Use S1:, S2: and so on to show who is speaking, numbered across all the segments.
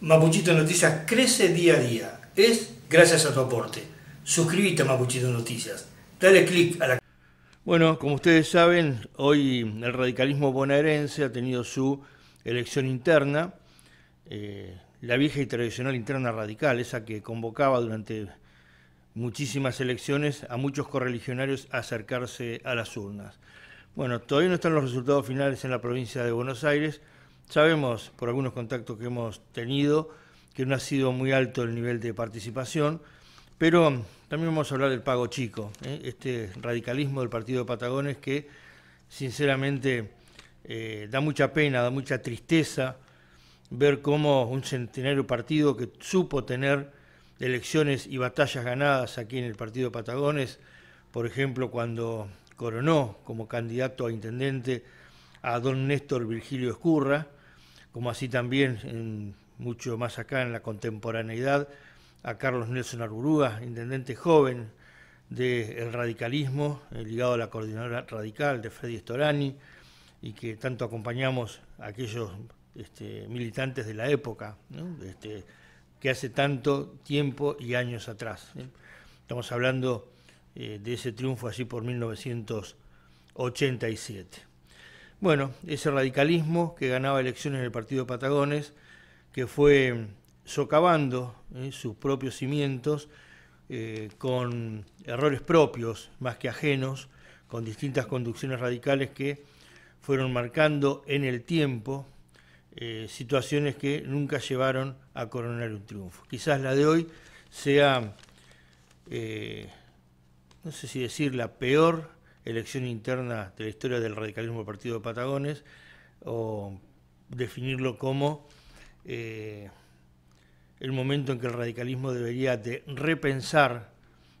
S1: Mapuchito Noticias crece día a día. Es gracias a tu aporte. Suscríbete a Mapuchito Noticias. Dale click a la... Bueno, como ustedes saben, hoy el radicalismo bonaerense ha tenido su elección interna, eh, la vieja y tradicional interna radical, esa que convocaba durante muchísimas elecciones a muchos correligionarios a acercarse a las urnas. Bueno, todavía no están los resultados finales en la provincia de Buenos Aires, Sabemos por algunos contactos que hemos tenido que no ha sido muy alto el nivel de participación, pero también vamos a hablar del pago chico, ¿eh? este radicalismo del Partido de Patagones que sinceramente eh, da mucha pena, da mucha tristeza ver cómo un centenario partido que supo tener elecciones y batallas ganadas aquí en el Partido de Patagones, por ejemplo, cuando coronó como candidato a intendente a don Néstor Virgilio Escurra, como así también en, mucho más acá en la contemporaneidad a Carlos Nelson Arburúa, intendente joven del radicalismo, eh, ligado a la coordinadora radical de Freddy Storani, y que tanto acompañamos a aquellos este, militantes de la época, este, que hace tanto tiempo y años atrás. ¿eh? Estamos hablando eh, de ese triunfo así por 1987. Bueno, ese radicalismo que ganaba elecciones en el Partido de Patagones, que fue mm, socavando eh, sus propios cimientos eh, con errores propios más que ajenos, con distintas conducciones radicales que fueron marcando en el tiempo eh, situaciones que nunca llevaron a coronar un triunfo. Quizás la de hoy sea, no sé si decir, la peor elección interna de la historia del radicalismo del Partido de Patagones, o definirlo como eh, el momento en que el radicalismo debería de repensar,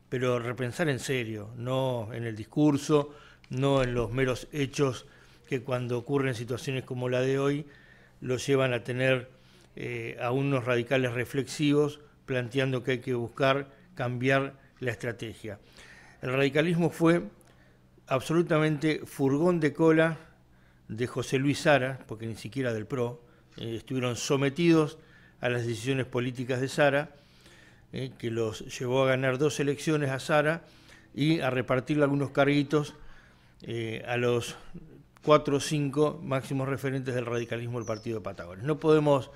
S1: pero repensar en serio, no en el discurso, no en los meros hechos que cuando ocurren situaciones como la de hoy lo llevan a tener eh, a unos radicales reflexivos planteando que hay que buscar cambiar la estrategia. El radicalismo fue absolutamente furgón de cola de José Luis Sara, porque ni siquiera del PRO, eh, estuvieron sometidos a las decisiones políticas de Sara, eh, que los llevó a ganar dos elecciones a Sara y a repartirle algunos carguitos eh, a los cuatro o cinco máximos referentes del radicalismo del Partido de Patagones. No podemos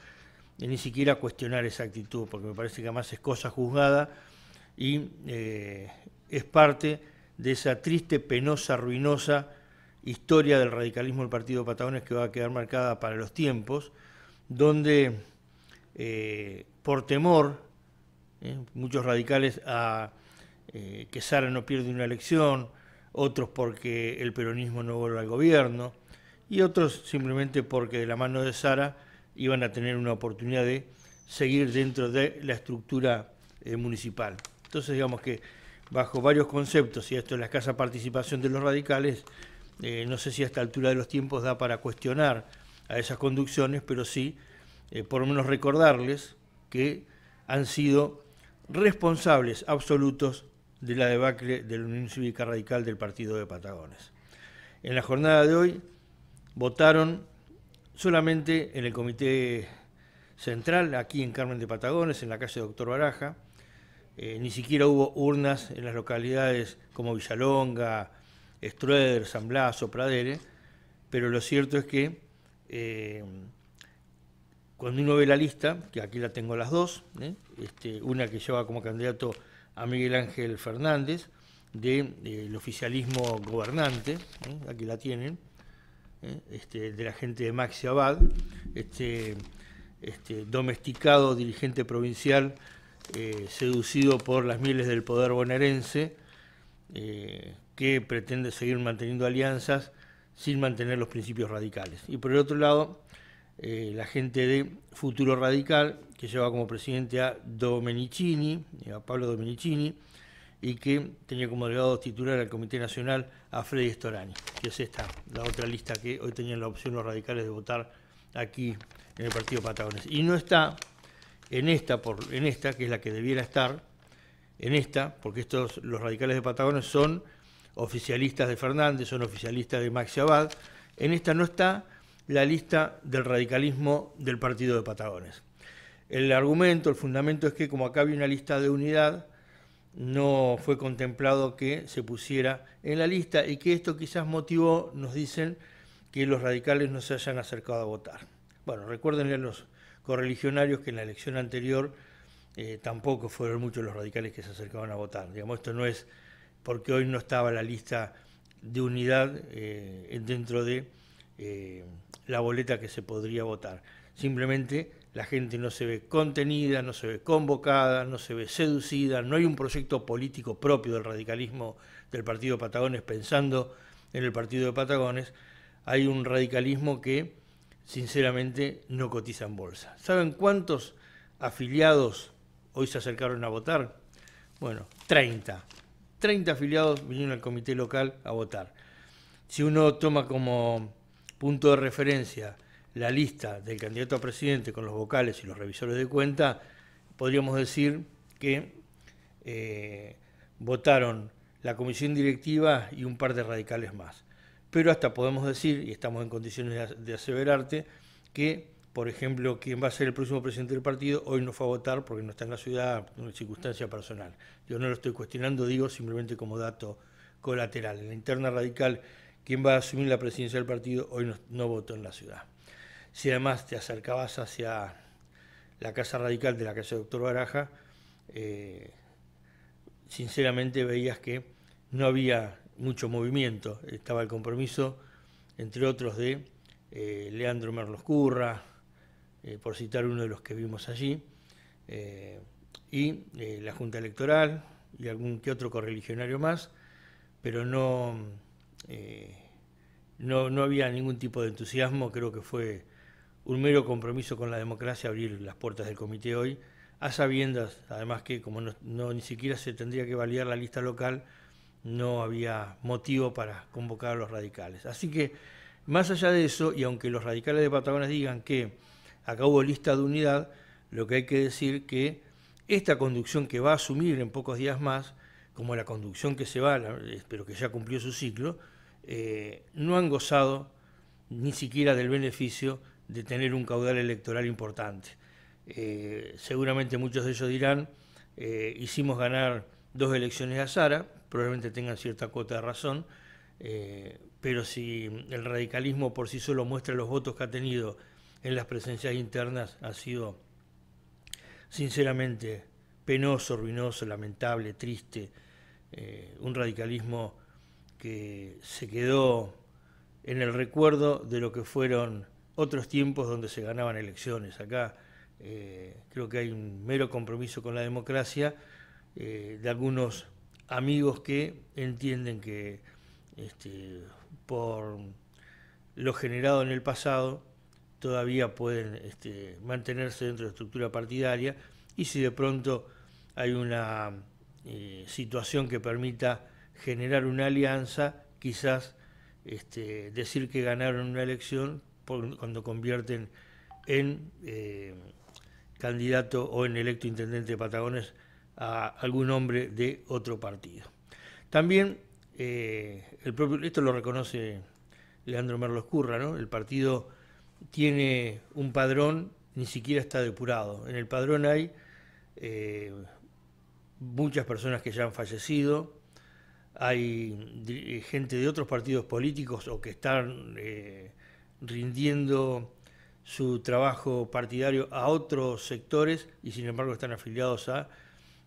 S1: ni siquiera cuestionar esa actitud, porque me parece que además es cosa juzgada y es parte de esa triste, penosa, ruinosa historia del radicalismo del Partido Patagones que va a quedar marcada para los tiempos, donde eh, por temor, eh, muchos radicales a eh, que Sara no pierde una elección, otros porque el peronismo no vuelva al gobierno, y otros simplemente porque de la mano de Sara iban a tener una oportunidad de seguir dentro de la estructura municipal. Entonces digamos que bajo varios conceptos, y esto es la escasa participación de los radicales, eh, no sé si a esta altura de los tiempos da para cuestionar a esas conducciones, pero sí eh, por lo menos recordarles que han sido responsables absolutos de la debacle de la Unión Cívica Radical del Partido de Patagones. En la jornada de hoy votaron solamente en el Comité Central, aquí en Carmen de Patagones, en la calle Doctor Baraja, eh, ni siquiera hubo urnas en las localidades como Villalonga, estruder San Blas Pradere, pero lo cierto es que eh, cuando uno ve la lista, que aquí la tengo las dos, ¿eh? este, una que lleva como candidato a Miguel Ángel Fernández, del de, oficialismo gobernante, aquí la tienen, este, de la gente de Maxi Abad, este, este domesticado dirigente provincial eh, seducido por las miles del poder bonaerense, eh, que pretende seguir manteniendo alianzas sin mantener los principios radicales. Y por el otro lado, eh, la gente de Futuro Radical, que lleva como presidente a Domenicini, a Pablo Domenicini, y que tenía como delegado titular al Comité Nacional a Freddy Storani, que es esta, la otra lista que hoy tenían la opción los radicales de votar aquí en el Partido Patagones. Y no está en esta, por, en esta, que es la que debiera estar, en esta, porque estos, los radicales de Patagones son oficialistas de Fernández, son oficialistas de Maxi Abad, en esta no está la lista del radicalismo del partido de Patagones. El argumento, el fundamento es que como acá había una lista de unidad, no fue contemplado que se pusiera en la lista y que esto quizás motivó, nos dicen, que los radicales no se hayan acercado a votar. Bueno, recuérdenle a los correligionarios que en la elección anterior eh, tampoco fueron muchos los radicales que se acercaban a votar. Digamos, esto no es porque hoy no estaba la lista de unidad eh, dentro de eh, la boleta que se podría votar. Simplemente la gente no se ve contenida, no se ve convocada, no se ve seducida, no hay un proyecto político propio del radicalismo del Partido de Patagones pensando en el Partido de Patagones, hay un radicalismo que sinceramente no cotizan bolsa. ¿Saben cuántos afiliados hoy se acercaron a votar? Bueno, 30. 30 afiliados vinieron al comité local a votar. Si uno toma como punto de referencia la lista del candidato a presidente con los vocales y los revisores de cuenta, podríamos decir que eh, votaron la comisión directiva y un par de radicales más pero hasta podemos decir, y estamos en condiciones de aseverarte, que, por ejemplo, quien va a ser el próximo presidente del partido hoy no fue a votar porque no está en la ciudad, una circunstancia personal. Yo no lo estoy cuestionando, digo simplemente como dato colateral. En la interna radical, quien va a asumir la presidencia del partido hoy no, votó en la ciudad. Si además te acercabas hacia la casa radical de la casa del doctor Baraja, eh, sinceramente veías que no había mucho movimiento. Estaba el compromiso, entre otros, de eh, Leandro Merlos Curra, eh, por citar uno de los que vimos allí, eh, y la Junta Electoral y algún que otro correligionario más, pero no, no, había ningún tipo de entusiasmo, creo que fue un mero compromiso con la democracia abrir las puertas del comité hoy, a sabiendas, además que como no ni siquiera se tendría que validar la lista local, no había motivo para convocar a los radicales. Así que, más allá de eso, y aunque los radicales de Patagonia digan que acabó lista de unidad, lo que hay que decir que esta conducción que va a asumir en pocos días más, como la conducción que se va, pero que ya cumplió su ciclo, eh, no han gozado ni siquiera del beneficio de tener un caudal electoral importante. Eh, seguramente muchos de ellos dirán, eh, hicimos ganar dos elecciones a Sara, probablemente tengan cierta cuota de razón, eh, pero si el radicalismo por sí solo muestra los votos que ha tenido en las presencias internas, ha sido sinceramente penoso, ruinoso, lamentable, triste, eh, un radicalismo que se quedó en el recuerdo de lo que fueron otros tiempos donde se ganaban elecciones. Acá eh, creo que hay un mero compromiso con la democracia eh, de algunos amigos que entienden que este, por lo generado en el pasado todavía pueden este, mantenerse dentro de la estructura partidaria y si de pronto hay una eh, situación que permita generar una alianza, quizás este, decir que ganaron una elección cuando convierten en eh, candidato o en electo intendente de Patagones a algún hombre de otro partido. También, eh, el esto lo reconoce Leandro Merlos Curra, el partido tiene un padrón, ni siquiera está depurado. En el padrón hay eh, muchas personas que ya han fallecido, hay eh, gente de otros partidos políticos o que están rindiendo su trabajo partidario a otros sectores y sin embargo están afiliados a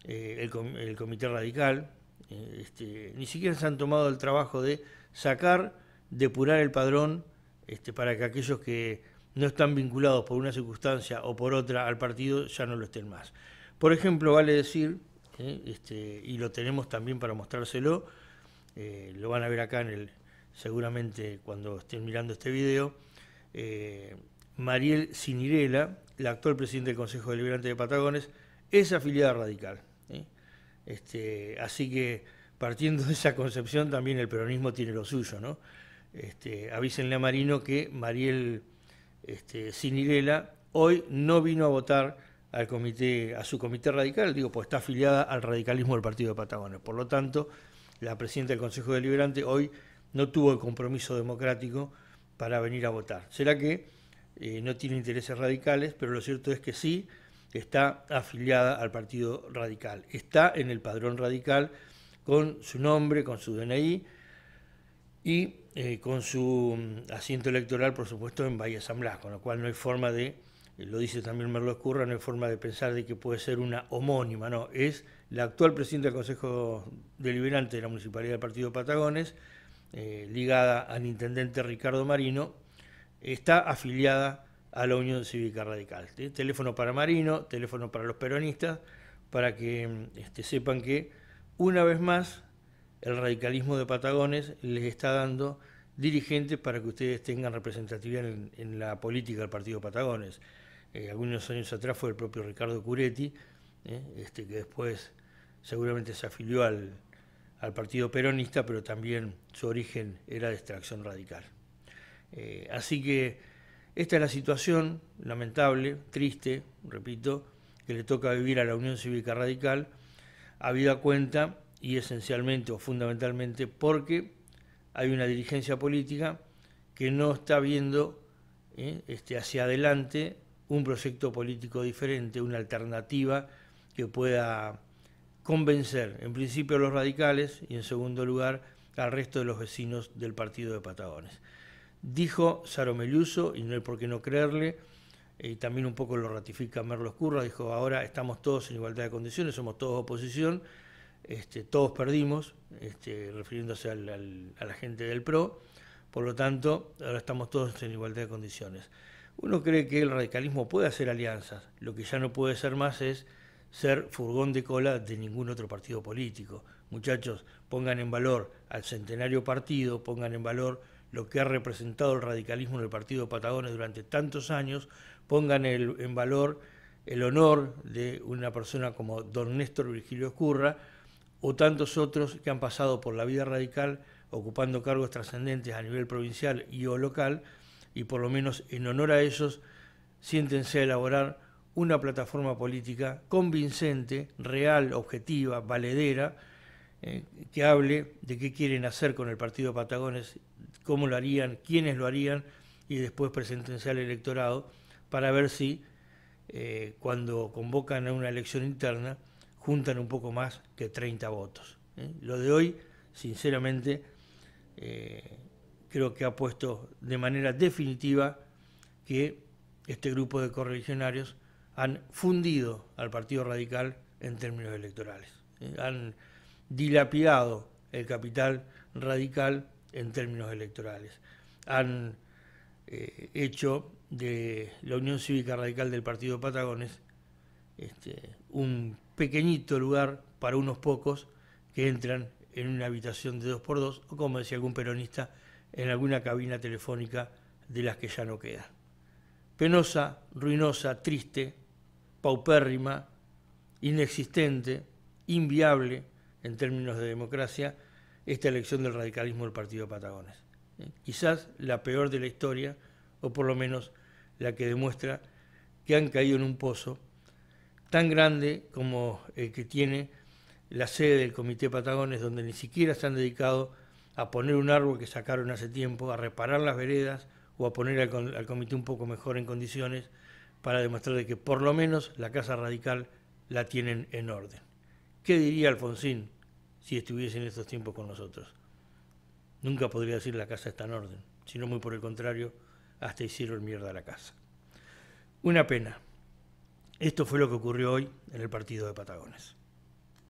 S1: eh, el, Comité Radical, eh, este, ni siquiera se han tomado el trabajo de sacar, depurar el padrón este, para que aquellos que no están vinculados por una circunstancia o por otra al partido ya no lo estén más. Por ejemplo, vale decir, eh, este, y lo tenemos también para mostrárselo, lo van a ver acá en el, seguramente cuando estén mirando este video, Mariel Sinirela, la actual presidente del Consejo Deliberante de Patagones, es afiliada radical. Este, así que partiendo de esa concepción también el peronismo tiene lo suyo, ¿no? Este, avísenle a Marino que Mariel este, hoy no vino a votar al comité, a su comité radical, digo, pues está afiliada al radicalismo del Partido de Patagones. Por lo tanto, la presidenta del Consejo Deliberante hoy no tuvo el compromiso democrático para venir a votar. ¿Será que eh, no tiene intereses radicales? Pero lo cierto es que sí, está afiliada al Partido Radical. Está en el padrón radical con su nombre, con su DNI y eh, con su mm, asiento electoral, por supuesto, en Bahía San Blas, con lo cual no hay forma de, eh, lo dice también Merlo Escurra, no hay forma de pensar de que puede ser una homónima, no, es la actual presidenta del Consejo Deliberante de la Municipalidad del Partido Patagones, eh, ligada al intendente Ricardo Marino, está afiliada a la Unión Cívica Radical. Teléfono para Marino, teléfono para los peronistas, para que mm, este, sepan que una vez más el radicalismo de Patagones les está dando dirigentes para que ustedes tengan representatividad en, la política del Partido Patagones. Eh, algunos años atrás fue el propio Ricardo Curetti, eh, este, que después seguramente se afilió al, al Partido Peronista, pero también su origen era de extracción radical. Eh, así que esta es la situación lamentable, triste, repito, que le toca vivir a la Unión Cívica Radical, habida cuenta y esencialmente o fundamentalmente porque hay una dirigencia política que no está viendo eh, este, hacia adelante un proyecto político diferente, una alternativa que pueda convencer en principio a los radicales y en segundo lugar al resto de los vecinos del partido de Patagones. Dijo Saro Meliuso, y no hay por qué no creerle, y también un poco lo ratifica Merlo Escurra, dijo, ahora estamos todos en igualdad de condiciones, somos todos oposición, este, todos perdimos, este, refiriéndose a la gente del PRO, por lo tanto, ahora estamos todos en igualdad de condiciones. Uno cree que el radicalismo puede hacer alianzas, lo que ya no puede ser más es ser furgón de cola de ningún otro partido político. Muchachos, pongan en valor al centenario partido, pongan en valor lo que ha representado el radicalismo en el Partido Patagones durante tantos años, pongan en valor el honor de una persona como don Néstor Virgilio Escurra o tantos otros que han pasado por la vida radical ocupando cargos trascendentes a nivel provincial y o local, y por lo menos en honor a ellos, siéntense a elaborar una plataforma política convincente, real, objetiva, valedera, eh, que hable de qué quieren hacer con el partido Patagones, cómo lo harían, quiénes lo harían y después presentenciar al electorado para ver si eh, cuando convocan a una elección interna juntan un poco más que 30 votos. ¿eh? Lo de hoy, sinceramente, creo que ha puesto de manera definitiva que este grupo de correligionarios han fundido al Partido Radical en términos electorales. Han dilapidado el capital radical en términos electorales. Han eh, hecho de la Unión Cívica Radical del Partido Patagones este, un pequeñito lugar para unos pocos que entran en una habitación de dos por dos o, como decía algún peronista, en alguna cabina telefónica de las que ya no quedan. Penosa, ruinosa, triste, paupérrima, inexistente, inviable, en términos de democracia esta elección del radicalismo del Partido Patagones. ¿Eh? Quizás la peor de la historia, o por lo menos la que demuestra que han caído en un pozo tan grande como el que tiene la sede del Comité Patagones, donde ni siquiera se han dedicado a poner un árbol que sacaron hace tiempo, a reparar las veredas o a poner al, comité un poco mejor en condiciones para demostrar de que por lo menos la Casa Radical la tienen en orden. ¿Qué diría Alfonsín si estuviesen en estos tiempos con nosotros. Nunca podría decir la casa está en orden, sino muy por el contrario, hasta hicieron mierda la casa. Una pena. Esto fue lo que ocurrió hoy en el partido de Patagones.